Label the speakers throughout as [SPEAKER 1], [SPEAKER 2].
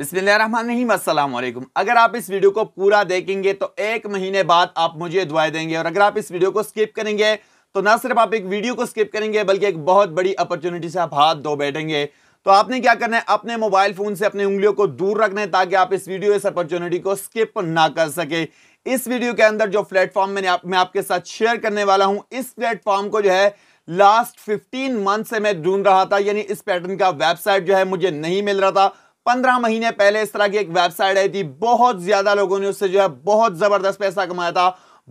[SPEAKER 1] बिस्मिल्लाम अगर आप इस वीडियो को पूरा देखेंगे तो एक महीने बाद आप मुझे दुआएं देंगे और अगर आप इस वीडियो को स्किप करेंगे तो ना सिर्फ आप एक वीडियो को स्किप करेंगे बल्कि एक बहुत बड़ी अपॉर्चुनिटी से आप हाथ धो बैठेंगे तो आपने क्या करना है अपने मोबाइल फ़ोन से अपनी उंगलियों को दूर रखना है ताकि आप इस वीडियो इस अपॉर्चुनिटी को स्किप ना कर सके इस वीडियो के अंदर जो प्लेटफॉर्म मैंने आप, मैं आपके साथ शेयर करने वाला हूं इस प्लेटफॉर्म को जो है लास्ट 15 मंथ से मैं ढूंढ रहा था यानी इस पैटर्न का वेबसाइट जो है मुझे नहीं मिल रहा था पंद्रह महीने पहले इस तरह की एक वेबसाइट आई थी बहुत ज्यादा लोगों ने उससे जो है बहुत जबरदस्त पैसा कमाया था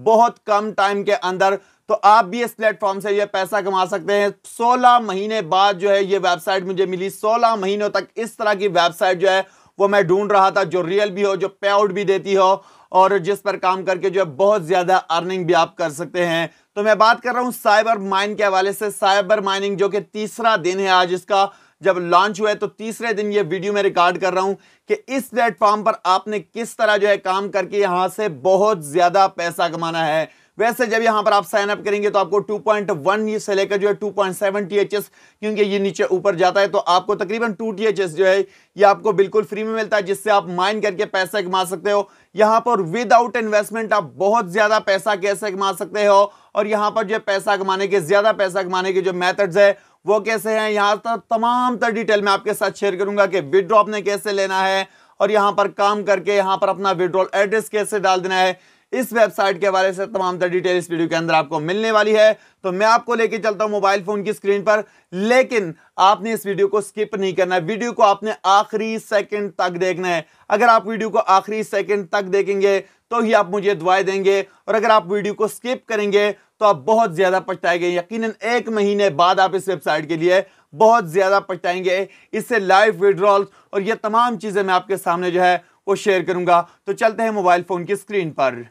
[SPEAKER 1] बहुत कम टाइम के अंदर तो आप भी इस प्लेटफॉर्म से यह पैसा कमा सकते हैं 16 महीने बाद जो है यह वेबसाइट मुझे मिली 16 महीनों तक इस तरह की वेबसाइट जो है वो मैं ढूंढ रहा था जो रियल भी हो जो पे आउट भी देती हो और जिस पर काम करके जो है बहुत ज़्यादा अर्निंग भी आप कर सकते हैं तो मैं बात कर रहा हूं साइबर माइन के हवाले से साइबर माइनिंग जो कि तीसरा दिन है आज इसका जब लॉन्च हुआ है तो तीसरे दिन ये वीडियो में रिकॉर्ड कर रहा हूं कि इस प्लेटफॉर्म पर आपने किस तरह जो है काम करके यहां से बहुत ज्यादा पैसा कमाना है वैसे जब यहाँ पर आप साइन अप करेंगे तो आपको 2.1 से लेकर जो है 2.7 पॉइंट क्योंकि ये नीचे ऊपर जाता है तो आपको तकरीबन 2 टी जो है ये आपको बिल्कुल फ्री में मिलता है जिससे आप माइन करके पैसा कमा सकते हो यहाँ पर विदाउट इन्वेस्टमेंट आप बहुत ज़्यादा पैसा कैसे कमा सकते हो और यहाँ पर जो पैसा कमाने के ज़्यादा पैसा कमाने के जो मैथड्स है वो कैसे हैं यहाँ तक तो तमाम तर डिटेल में आपके साथ शेयर करूंगा कि विड्रॉ आपने कैसे लेना है और यहाँ पर काम करके यहाँ पर अपना विड्रॉल एड्रेस कैसे डाल देना है इस वेबसाइट के बारे से तमाम तर डिटेल इस वीडियो के अंदर आपको मिलने वाली है तो मैं आपको लेके चलता हूँ मोबाइल फ़ोन की स्क्रीन पर लेकिन आपने इस वीडियो को स्किप नहीं करना है वीडियो को आपने आखिरी सेकंड तक देखना है अगर आप वीडियो को आखिरी सेकंड तक देखेंगे तो ही आप मुझे दुआएं देंगे और अगर आप वीडियो को स्किप करेंगे तो आप बहुत ज़्यादा पछताएंगे यकीनन एक महीने बाद आप इस वेबसाइट के लिए बहुत ज़्यादा पछताएंगे इससे लाइव विड्रॉल और ये तमाम चीज़ें मैं आपके सामने जो है वो शेयर करूंगा तो चलते हैं मोबाइल फ़ोन की स्क्रीन पर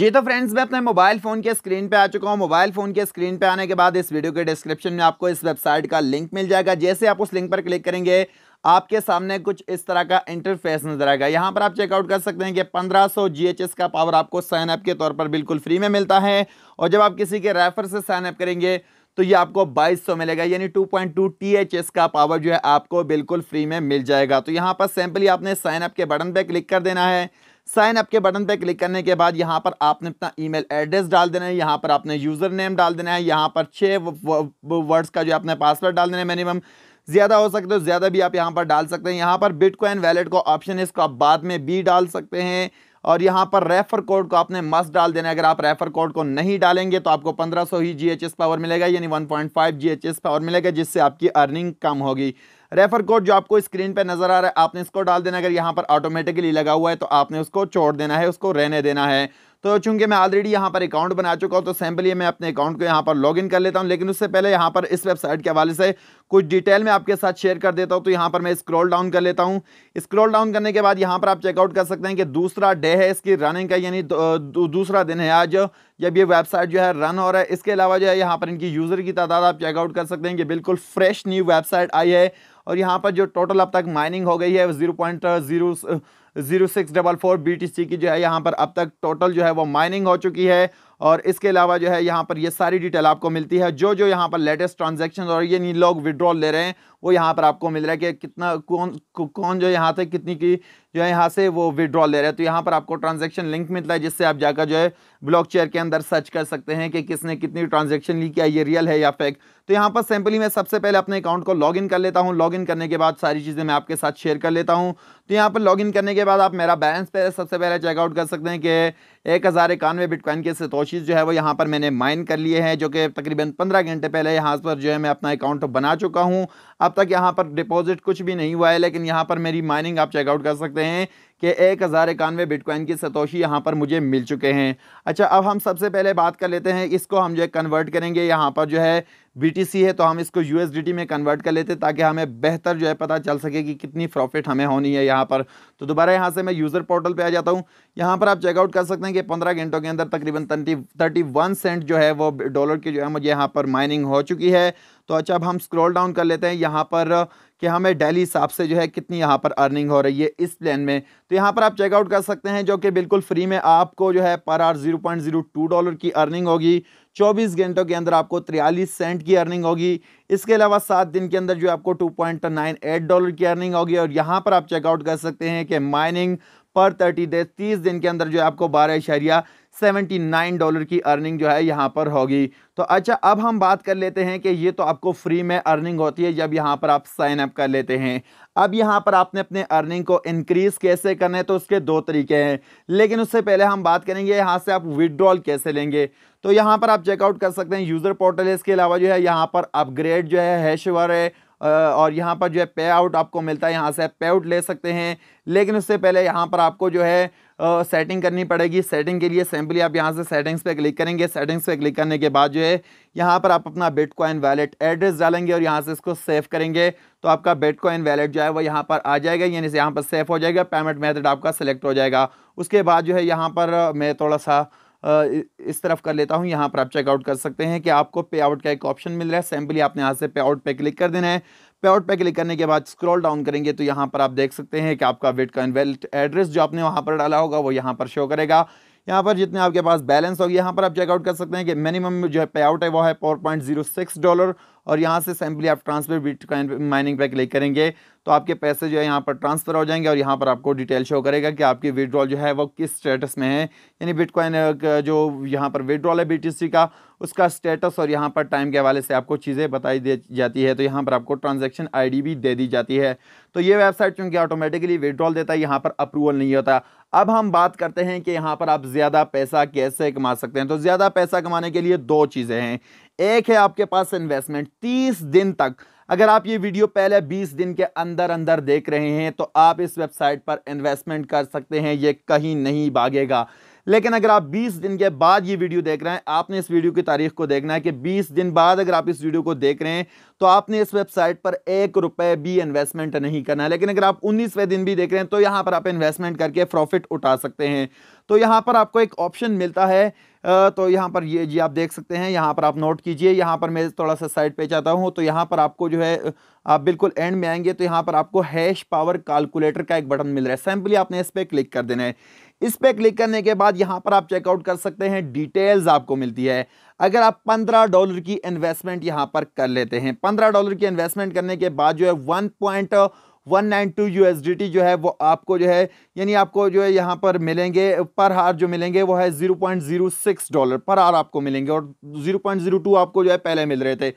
[SPEAKER 1] जी तो फ्रेंड्स मैं अपने मोबाइल फ़ोन के स्क्रीन पे आ चुका हूँ मोबाइल फ़ोन के स्क्रीन पे आने के बाद इस वीडियो के डिस्क्रिप्शन में आपको इस वेबसाइट का लिंक मिल जाएगा जैसे आप उस लिंक पर क्लिक करेंगे आपके सामने कुछ इस तरह का इंटरफेस नजर आएगा यहाँ पर आप चेकआउट कर सकते हैं कि 1500 जीएचएस का पावर आपको साइन अप के तौर पर बिल्कुल फ्री में मिलता है और जब आप किसी के रेफर से साइन अप करेंगे तो ये आपको 2200 मिलेगा यानी 2.2 पॉइंट का पावर जो है आपको बिल्कुल फ्री में मिल जाएगा तो यहाँ पर सैंपली आपने साइन अप के बटन पर क्लिक कर देना है साइन अप के बटन पर क्लिक करने के बाद यहाँ पर आपने अपना ईमेल एड्रेस डाल देना है यहाँ पर आपने यूज़र नेम डाल देना है यहाँ पर छः वर्ड्स का जो आपने पासवर्ड डाल देना है मिनिमम ज़्यादा हो सकते हो ज़्यादा भी आप यहाँ पर डाल सकते हैं यहाँ पर बिटकॉइन वैलेट को ऑप्शन है इसको आप बाद में भी डाल सकते हैं और यहाँ पर रेफर कोड को आपने मस्ट डाल देना अगर आप रेफर कोड को नहीं डालेंगे तो आपको 1500 ही जीएचएस पावर मिलेगा यानी 1.5 जीएचएस पावर मिलेगा जिससे आपकी अर्निंग कम होगी रेफर कोड जो आपको स्क्रीन पर नजर आ रहा है आपने इसको डाल देना अगर यहाँ पर ऑटोमेटिकली लगा हुआ है तो आपने उसको छोड़ देना है उसको रहने देना है तो चूंकि मैं ऑलरेडी यहाँ पर अकाउंट बना चुका हूँ तो सैम्पल ये मैं अपने अकाउंट को यहाँ पर लॉगिन कर लेता हूँ लेकिन उससे पहले यहाँ पर इस वेबसाइट के हवाले से कुछ डिटेल में आपके साथ शेयर कर देता हूँ तो यहाँ पर मैं स्क्रॉल डाउन कर लेता हूँ स्क्रॉल डाउन करने के बाद यहाँ पर आप चेकआउट कर सकते हैं कि दूसरा डे है इसकी रनिंग का यानी दूसरा दिन है आज जब ये वेबसाइट जो है रन हो रहा है इसके अलावा जो है यहाँ पर इनकी यूज़र की तादाद आप चेकआउट कर सकते हैं कि बिल्कुल फ्रेश न्यू वेबसाइट आई है और यहाँ पर जो टोटल अब तक माइनिंग हो गई है zero point zero zero six double four B T C की जो है यहाँ पर अब तक टोटल जो है वो माइनिंग हो चुकी है और इसके अलावा जो है यहाँ पर ये सारी डिटेल आपको मिलती है जो जो यहाँ पर लेटेस्ट ट्रांजेक्शन और ये लोग विड्रॉल ले रहे हैं वो यहाँ पर आपको मिल रहा है कि कितना कौन कौन जो यहाँ से कितनी की जो है यहाँ से वो विड्रॉ ले रहे हैं तो यहाँ पर आपको ट्रांजेक्शन लिंक मिलता है जिससे आप जाकर जो है ब्लॉक चेयर के अंदर सर्च कर सकते हैं कि किसने कितनी ट्रांजेक्शन ली क्या ये रियल है या फेक तो यहाँ पर सिंपली मैं सबसे पहले अपने अकाउंट को लॉगिन कर लेता हूँ लॉगिन करने के बाद सारी चीज़ें मैं आपके साथ शेयर कर लेता हूँ तो यहाँ पर लॉगिन करने के बाद आप मेरा बैलेंस पे सबसे पहले चेकआउट कर सकते हैं कि एक हज़ार इक्यानवे बिटकॉइन के सतोशीज जो है वो यहाँ पर मैंने माइन कर लिए हैं जो कि तकरीबन पंद्रह घंटे पहले यहाँ पर जो है मैं अपना अकाउंट बना चुका हूँ अब तक यहाँ पर डिपॉजिट कुछ भी नहीं हुआ है लेकिन यहाँ पर मेरी माइनिंग आप चेकआउट कर सकते हैं रहे हैं कि एक हज़ार इक्यानवे बिटकॉइन की सतोशी यहाँ पर मुझे मिल चुके हैं अच्छा अब हम सबसे पहले बात कर लेते हैं इसको हम जो है कन्वर्ट करेंगे यहाँ पर जो है बी है तो हम इसको यू में कन्वर्ट कर लेते ताकि हमें बेहतर जो है पता चल सके कि कितनी प्रॉफिट हमें होनी है यहाँ पर तो दोबारा यहाँ से मैं यूज़र पोर्टल पे आ जाता हूँ यहाँ पर आप चेकआउट कर सकते हैं कि पंद्रह घंटों के अंदर तकरीबन थर्टी सेंट जो है वो डॉलर की जो है मुझे यहाँ पर माइनिंग हो चुकी है तो अच्छा अब हम स्क्रॉल डाउन कर लेते हैं यहाँ पर कि हमें डेली हिसाब से जो है कितनी यहाँ पर अर्निंग हो रही है इस प्लान में तो यहाँ पर आप चेकआउट कर सकते हैं जो कि बिल्कुल फ्री में आपको जो है per hour zero point zero two dollar की अर्निंग होगी चौबीस घंटों के अंदर आपको त्रियालीस सेंट की अर्निंग होगी इसके अलावा सात दिन के अंदर जो आपको two point nine eight dollar की अर्निंग होगी और यहाँ पर आप चेकआउट कर सकते हैं कि माइनिंग पर थर्टी डेज तीस दिन के अंदर जो है आपको बारह इशारिया सेवेंटी नाइन डॉलर की अर्निंग जो है यहाँ पर होगी तो अच्छा अब हम बात कर लेते हैं कि ये तो आपको फ्री में अर्निंग होती है जब यहाँ पर आप साइन अप कर लेते हैं अब यहाँ पर आपने अपने अर्निंग को इनक्रीज़ कैसे करना है तो उसके दो तरीके हैं लेकिन उससे पहले हम बात करेंगे यहाँ से आप विदड्रॉल कैसे लेंगे तो यहाँ पर आप चेकआउट कर सकते हैं यूज़र पोर्टल इसके अलावा जो है यहाँ पर अपग्रेड जो है हैशवर है और यहाँ पर जो है पे आउट आपको मिलता है यहाँ से पे आउट ले सकते हैं लेकिन उससे पहले यहाँ पर आपको जो है सेटिंग करनी पड़ेगी सेटिंग के लिए सिंपली आप यहाँ से सेटिंग्स पे क्लिक करेंगे सेटिंग्स पे क्लिक करने के बाद जो है यहाँ पर आप अपना बिटकॉइन वैलेट एड्रेस डालेंगे और यहाँ से इसको सेव करेंगे तो आपका बिटकॉइन वैलेट जो है वो यहाँ पर आ जाएगा यानी से यहाँ पर सेफ हो जाएगा पेमेंट मेथड आपका सेलेक्ट हो जाएगा उसके बाद जो है यहाँ पर मैं थोड़ा सा इस तरफ कर लेता हूँ यहाँ पर आप चेकआउट कर सकते हैं कि आपको पे आउट का एक ऑप्शन मिल रहा है सिंपली आपने यहाँ से पे आउट पे क्लिक कर देना है पे आउट पे क्लिक करने के बाद स्क्रॉल डाउन करेंगे तो यहाँ पर आप देख सकते हैं कि आपका वेट का एड्रेस जो आपने वहाँ पर डाला होगा वो यहाँ पर शो करेगा यहाँ पर जितने आपके पास बैलेंस होगी यहाँ पर आप चेकआउट कर सकते हैं कि मिनिमम जो है पे आउट है वो है four point zero six dollar और यहाँ से सैम्पली आप ट्रांसफर बिटकॉइन माइनिंग पे क्लिक करेंगे तो आपके पैसे जो है यहाँ पर ट्रांसफ़र हो जाएंगे और यहाँ पर आपको डिटेल शो करेगा कि आपकी विड्रॉल जो है वो किस स्टेटस में है यानी बिटकॉइन जो यहाँ पर विड्रॉल है बी का उसका स्टेटस और यहाँ पर टाइम के हवाले से आपको चीज़ें बताई जाती है तो यहाँ पर आपको ट्रांजेक्शन आई भी दे दी जाती है तो ये वेबसाइट चूँकि ऑटोमेटिकली विड्रॉल देता है यहाँ पर अप्रूवल नहीं होता अब हम बात करते हैं कि यहाँ पर आप ज़्यादा पैसा कैसे कमा सकते हैं तो ज़्यादा पैसा कमाने के लिए दो चीज़ें हैं एक है आपके पास इन्वेस्टमेंट तीस दिन तक अगर आप ये वीडियो पहले 20 दिन के अंदर अंदर देख रहे हैं तो आप इस वेबसाइट पर इन्वेस्टमेंट कर सकते हैं ये कहीं नहीं भागेगा लेकिन अगर आप 20 दिन के बाद ये वीडियो देख रहे हैं आपने इस वीडियो की तारीख को देखना है कि 20 दिन बाद अगर आप इस वीडियो को देख रहे हैं तो आपने इस वेबसाइट पर एक रुपए भी इन्वेस्टमेंट नहीं करना है लेकिन अगर आप उन्नीसवें दिन भी देख रहे हैं तो यहाँ पर आप इन्वेस्टमेंट करके प्रॉफिट उठा सकते हैं तो यहां पर आपको एक ऑप्शन मिलता है तो यहाँ पर ये जी आप देख सकते हैं यहाँ पर आप नोट कीजिए यहाँ पर मैं थोड़ा सा साइड पे जाता हूँ तो यहाँ पर आपको जो है आप बिल्कुल एंड में आएंगे तो यहाँ पर आपको हैश पावर कैलकुलेटर का एक बटन मिल रहा है सिंपली आपने इस पर क्लिक कर देना है इस पर क्लिक करने के बाद यहाँ पर आप चेकआउट कर सकते हैं डिटेल्स आपको मिलती है अगर आप पंद्रह डॉलर की इन्वेस्टमेंट यहाँ पर कर लेते हैं पंद्रह डॉलर की इन्वेस्टमेंट करने के बाद जो है one point one nine two you जो है वो आपको जो है यानी आपको जो है यहाँ पर मिलेंगे पर हार जो मिलेंगे वो है zero point zero six dollar per hour आपको मिलेंगे और ज़ीरो पॉइंट ज़ीरो टू आपको जो है पहले मिल रहे थे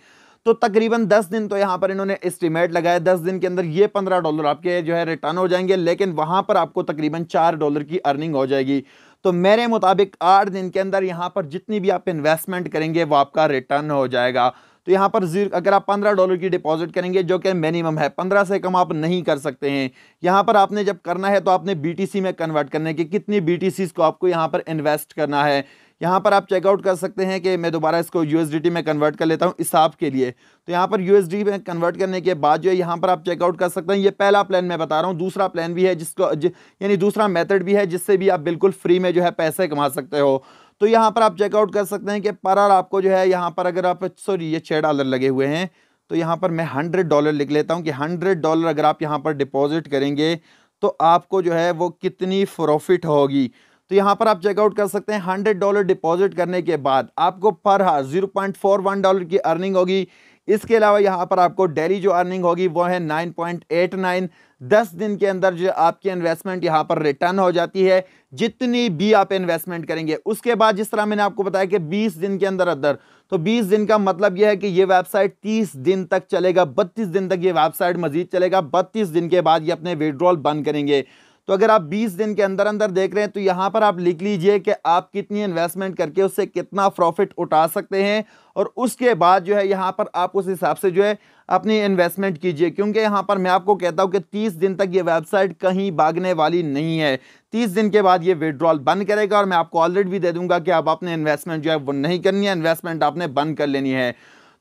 [SPEAKER 1] तो तकरीबन दस दिन तो यहाँ पर इन्होंने एस्टिमेट लगाया दस दिन के अंदर ये पंद्रह डॉलर आपके जो है रिटर्न हो जाएंगे लेकिन वहाँ पर आपको तकरीबन चार डॉलर की अर्निंग हो जाएगी तो मेरे मुताबिक आठ दिन के अंदर यहाँ पर जितनी भी आप इन्वेस्टमेंट करेंगे वो आपका रिटर्न हो जाएगा तो यहाँ पर जीरो अगर आप पंद्रह डॉलर की डिपॉजिट करेंगे जो कि मिनिमम है पंद्रह से कम आप नहीं कर सकते हैं यहाँ पर आपने जब करना है तो आपने बीटीसी में कन्वर्ट करने की कितनी बीटीसीज को आपको यहाँ पर इन्वेस्ट करना है यहाँ पर आप चेकआउट कर सकते हैं कि मैं दोबारा इसको यू में कन्वर्ट कर लेता हूँ हिसाब के लिए तो यहाँ पर यू में कन्वर्ट करने के बाद जो है यहाँ पर आप चेकआउट कर सकते हैं ये पहला प्लान मैं बता रहा हूँ दूसरा प्लान भी है जिसको यानी दूसरा मेथड भी है जिससे भी आप बिल्कुल फ्री में जो है पैसे कमा सकते हो तो यहाँ पर आप चेकआउट कर सकते हैं कि पर आर आपको जो है यहाँ पर अगर आप सॉरी ये छः डॉलर लगे हुए हैं तो यहाँ पर मैं हंड्रेड डॉलर लिख लेता हूँ कि हंड्रेड डॉलर अगर आप यहाँ पर डिपॉजिट करेंगे तो आपको जो है वो कितनी प्रॉफिट होगी तो यहाँ पर आप चेकआउट कर सकते हैं हंड्रेड डॉलर डिपॉजिट करने के बाद आपको per hour zero point four one dollar की अर्निंग होगी इसके अलावा यहाँ पर आपको डेली जो अर्निंग होगी वो है नाइन पॉइंट एट नाइन दस दिन के अंदर जो आपकी इन्वेस्टमेंट यहाँ पर रिटर्न हो जाती है जितनी भी आप इन्वेस्टमेंट करेंगे उसके बाद जिस तरह मैंने आपको बताया कि बीस दिन के अंदर अंदर तो 20 दिन का मतलब यह है कि ये वेबसाइट 30 दिन तक चलेगा 32 दिन तक ये वेबसाइट मजीद चलेगा 32 दिन के बाद ये अपने विड्रॉल बंद करेंगे तो अगर आप 20 दिन के अंदर अंदर देख रहे हैं तो यहाँ पर आप लिख लीजिए कि आप कितनी इन्वेस्टमेंट करके उससे कितना प्रॉफिट उठा सकते हैं और उसके बाद जो है यहाँ पर आप उस हिसाब से जो है अपनी इन्वेस्टमेंट कीजिए क्योंकि यहाँ पर मैं आपको कहता हूँ कि 30 दिन तक ये वेबसाइट कहीं भागने वाली नहीं है 30 दिन के बाद ये विड्रॉल बंद करेगा और मैं आपको ऑलरेडी भी दे दूंगा कि आप अपने इन्वेस्टमेंट जो है वो नहीं करनी है इन्वेस्टमेंट आपने बंद कर लेनी है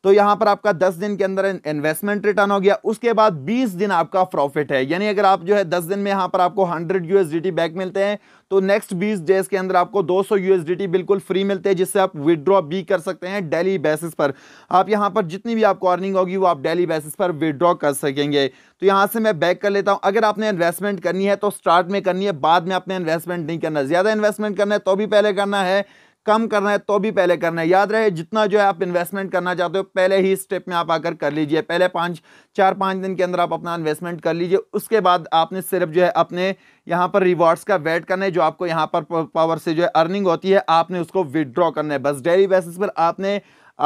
[SPEAKER 1] तो यहां पर आपका दस दिन के अंदर इन्वेस्टमेंट रिटर्न हो गया उसके बाद बीस दिन आपका प्रॉफिट है यानी अगर आप जो है दस दिन में यहां पर आपको हंड्रेड यूएसडीटी बैक मिलते हैं तो नेक्स्ट बीस डेज के अंदर आपको 200 यूएसडीटी बिल्कुल फ्री मिलते हैं जिससे आप विदड्रॉ भी कर सकते हैं डेली बेसिस पर आप यहां पर जितनी भी आपको अर्निंग होगी वो आप डेली बेसिस पर विदड्रॉ कर सकेंगे तो यहां से मैं बैक कर लेता हूं अगर आपने इन्वेस्टमेंट करनी है तो स्टार्ट में करनी है बाद में आपने इन्वेस्टमेंट नहीं करना ज़्यादा इन्वेस्टमेंट करना है तो भी पहले करना है कम करना है तो भी पहले करना है याद रहे जितना जो है आप इन्वेस्टमेंट करना चाहते हो पहले ही स्टेप में आप आकर कर लीजिए पहले पाँच चार पाँच दिन के अंदर आप अपना इन्वेस्टमेंट कर लीजिए उसके बाद आपने सिर्फ जो है अपने यहाँ पर रिवॉर्ड्स का वेट करना है जो आपको यहाँ पर पावर से जो है अर्निंग होती है आपने उसको विदड्रॉ करना है बस डेली बेसिस पर आपने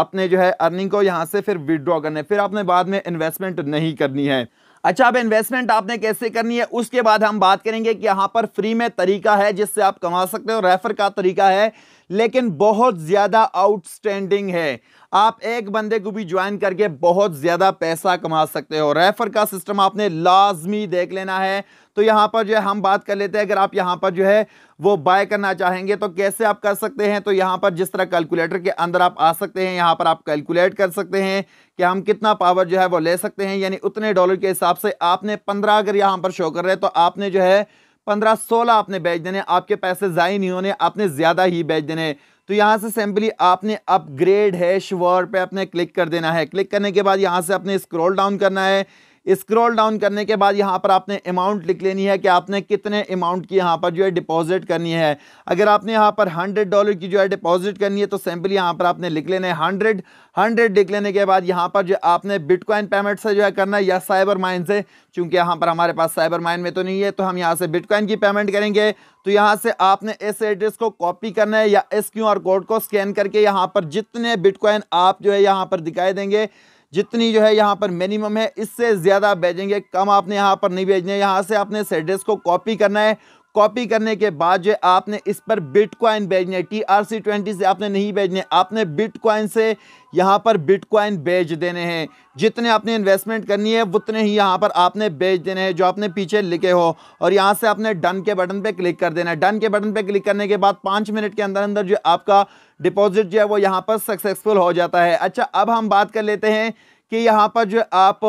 [SPEAKER 1] अपने जो है अर्निंग को यहाँ से फिर विदड्रॉ करना है फिर आपने बाद में इन्वेस्टमेंट नहीं करनी है अच्छा अब इन्वेस्टमेंट आपने कैसे करनी है उसके बाद हम बात करेंगे कि यहाँ पर फ्री में तरीका है जिससे आप कमा सकते हो रेफर का तरीका है लेकिन बहुत ज़्यादा आउटस्टैंडिंग है आप एक बंदे को भी ज्वाइन करके बहुत ज़्यादा पैसा कमा सकते हो रेफर का सिस्टम आपने लाजमी देख लेना है तो यहाँ पर जो है हम बात कर लेते हैं अगर आप यहाँ पर जो है वो बाय करना चाहेंगे तो कैसे आप कर सकते हैं तो यहाँ पर जिस तरह कैलकुलेटर के अंदर आप आ सकते हैं यहाँ पर आप कैलकुलेट कर सकते हैं कि हम कितना पावर जो है वो ले सकते हैं यानी उतने डॉलर के हिसाब से आपने पंद्रह अगर यहाँ पर शो कर रहे हैं तो आपने जो है पंद्रह सोलह आपने बेच देने आपके पैसे ज़ाय नहीं होने आपने ज़्यादा ही बेच देने तो यहाँ से सिंपली आपने अपग्रेड है वर्ड पे आपने क्लिक कर देना है क्लिक करने के बाद यहाँ से आपने स्क्रॉल डाउन करना है स्क्रॉल डाउन करने के बाद यहाँ पर आपने अमाउंट लिख लेनी है कि आपने कितने अमाउंट की यहाँ पर जो है डिपॉजिट करनी है अगर आपने यहाँ पर हंड्रेड डॉलर की जो है डिपॉजिट करनी है तो सिंपली यहाँ पर आपने लिख लेना है हंड्रेड हंड्रेड लिख लेने के बाद यहाँ पर जो आपने बिटकॉइन पेमेंट से जो है करना है या साइबर माइन से चूंकि यहाँ पर हमारे पास साइबर माइन में तो नहीं है तो हम यहाँ से बिटकॉइन की पेमेंट करेंगे तो यहाँ से आपने इस एड्रेस को कॉपी करना है या इस क्यू कोड को स्कैन करके यहाँ पर जितने बिटकॉइन आप जो है यहाँ पर दिखाई देंगे जितनी जो है यहाँ पर मिनिमम है इससे ज़्यादा भेजेंगे कम आपने यहाँ पर नहीं भेजने यहाँ से आपने सेड्रेस को कॉपी करना है कॉपी करने के बाद जो आपने इस पर बिटकॉइन भेजने है टी आर सी ट्वेंटी से आपने नहीं भेजने आपने बिटकॉइन से यहाँ पर बिटकॉइन बेच देने हैं जितने आपने इन्वेस्टमेंट करनी है उतने ही यहाँ पर आपने बेच देने हैं जो आपने पीछे लिखे हो और यहाँ से आपने डन के बटन पे क्लिक कर देना है डन के बटन पे क्लिक करने के बाद पाँच मिनट के अंदर अंदर जो आपका डिपॉजिट जो है वो यहाँ पर सक्सेसफुल हो जाता है अच्छा अब हम बात कर लेते हैं कि यहाँ पर जो आप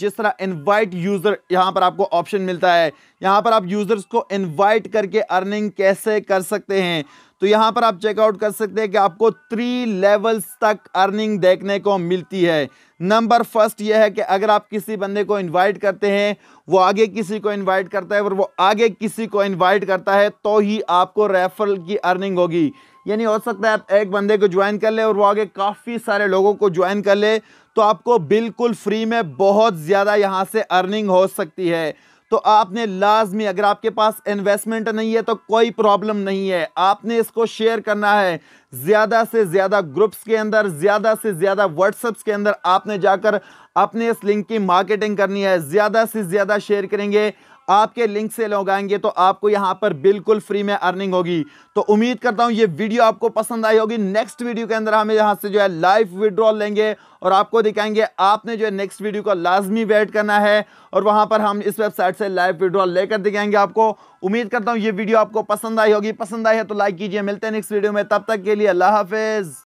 [SPEAKER 1] जिस तरह इनवाइट यूज़र यहाँ पर आपको ऑप्शन मिलता है यहाँ पर आप यूज़र्स को इनवाइट करके अर्निंग कैसे कर सकते हैं तो यहाँ पर आप चेकआउट कर सकते हैं कि आपको थ्री लेवल्स तक अर्निंग देखने को मिलती है नंबर फर्स्ट यह है कि अगर आप किसी बंदे को इनवाइट करते हैं वो आगे किसी को इनवाइट करता है और वो आगे किसी को इनवाइट करता है तो ही आपको रेफरल की अर्निंग होगी यानी हो सकता है आप एक बंदे को ज्वाइन कर ले और वो आगे काफ़ी सारे लोगों को ज्वाइन कर ले तो आपको बिल्कुल फ्री में बहुत ज़्यादा यहाँ से अर्निंग हो सकती है तो आपने लाजमी अगर आपके पास इन्वेस्टमेंट नहीं है तो कोई प्रॉब्लम नहीं है आपने इसको शेयर करना है ज़्यादा से ज़्यादा ग्रुप्स के अंदर ज़्यादा से ज़्यादा व्हाट्सअप्स के अंदर आपने जाकर अपने इस लिंक की मार्केटिंग करनी है ज़्यादा से ज़्यादा शेयर करेंगे आपके लिंक से लोग आएंगे तो आपको यहां पर बिल्कुल फ्री में अर्निंग होगी तो उम्मीद करता हूं ये वीडियो आपको पसंद आई होगी नेक्स्ट वीडियो के अंदर हम यहाँ से जो है लाइव विड्रॉल लेंगे और आपको दिखाएंगे आपने जो है नेक्स्ट वीडियो को लाजमी वेट करना है और वहां पर हम इस वेबसाइट से लाइव विड्रॉल लेकर दिखाएंगे आपको उम्मीद करता हूँ ये वीडियो आपको पसंद आई होगी पसंद आई है तो लाइक कीजिए मिलते हैं नेक्स्ट वीडियो में तब तक के लिए अल्लाह हाफिज़